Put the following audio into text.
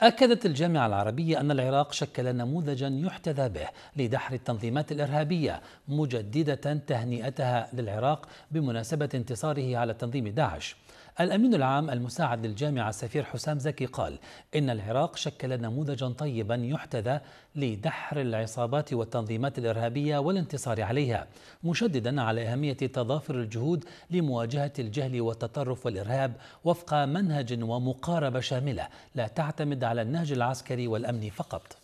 أكدت الجامعة العربية أن العراق شكل نموذجا يحتذى به لدحر التنظيمات الإرهابية مجددة تهنئتها للعراق بمناسبة انتصاره على تنظيم داعش الأمين العام المساعد للجامعة السفير حسام زكي قال إن العراق شكل نموذجا طيبا يحتذى لدحر العصابات والتنظيمات الإرهابية والانتصار عليها مشددا على أهمية تضافر الجهود لمواجهة الجهل والتطرف والإرهاب وفق منهج ومقاربة شاملة لا تعتمد على النهج العسكري والأمني فقط